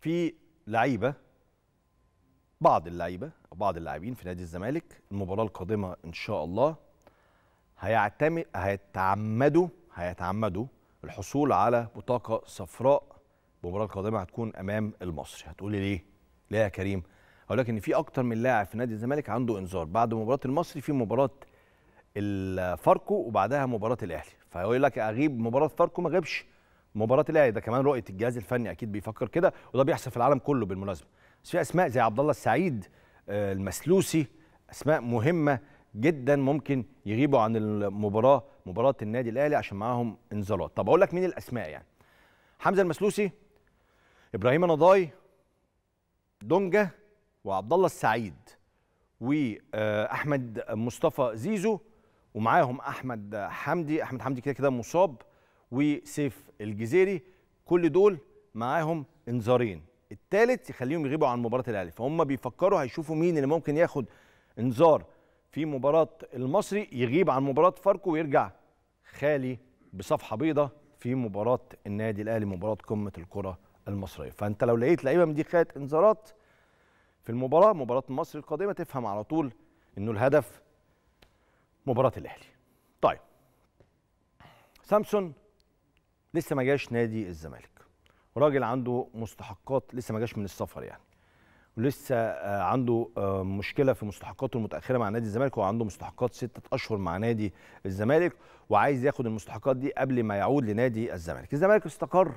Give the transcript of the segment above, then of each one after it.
في لعيبه بعض اللعيبه او بعض اللاعبين في نادي الزمالك المباراه القادمه ان شاء الله هيعتمد هيتعمدوا هيتعمدوا الحصول على بطاقه صفراء المباراه القادمه هتكون امام المصري هتقولي ليه ليه يا كريم هقول لك ان في اكتر من لاعب في نادي الزمالك عنده انذار بعد مباراه المصري في مباراه الفاركو وبعدها مباراه الاهلي فيقول لك اغيب مباراه فاركو ما غيبش مباراه الاهلي ده كمان رؤيه الجهاز الفني اكيد بيفكر كده وده بيحصل في العالم كله بالمناسبه بس في اسماء زي عبد الله السعيد آه، المسلوسي اسماء مهمه جدا ممكن يغيبوا عن المباراه مباراه النادي الاهلي عشان معاهم انذارات طب اقول لك مين الاسماء يعني حمزه المسلوسي ابراهيم نضاي دونجا وعبد الله السعيد واحمد مصطفى زيزو ومعاهم احمد حمدي احمد حمدي كده كده مصاب وسيف الجزيري كل دول معاهم انذارين الثالث يخليهم يغيبوا عن مباراه الاهلي فهم بيفكروا هيشوفوا مين اللي ممكن ياخد انذار في مباراه المصري يغيب عن مباراه فاركو ويرجع خالي بصفحه بيضاء في مباراه النادي الاهلي مباراه قمه الكره المصريه فانت لو لقيت لعيبه من دي خدت انذارات في المباراه مباراه مصر القادمه تفهم على طول انه الهدف مباراه الاهلي طيب سامسون لسه ما جاش نادي الزمالك راجل عنده مستحقات لسه ما جاش من السفر يعني ولسه آه، عنده آه، مشكله في مستحقاته المتاخره مع نادي الزمالك هو عنده مستحقات سته اشهر مع نادي الزمالك وعايز ياخد المستحقات دي قبل ما يعود لنادي الزمالك الزمالك استقر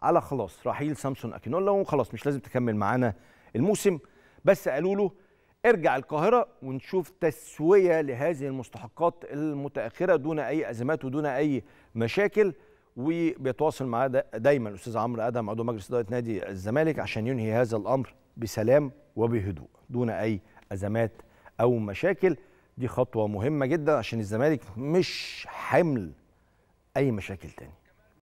على خلاص رحيل سامسون اكينولا وخلاص مش لازم تكمل معانا الموسم بس قالوا له ارجع القاهره ونشوف تسويه لهذه المستحقات المتاخره دون اي ازمات ودون اي مشاكل وبيتواصل معاه دايما الاستاذ عمرو ادهم عضو مجلس اداره نادي الزمالك عشان ينهي هذا الامر بسلام وبهدوء دون اي ازمات او مشاكل دي خطوه مهمه جدا عشان الزمالك مش حمل اي مشاكل تاني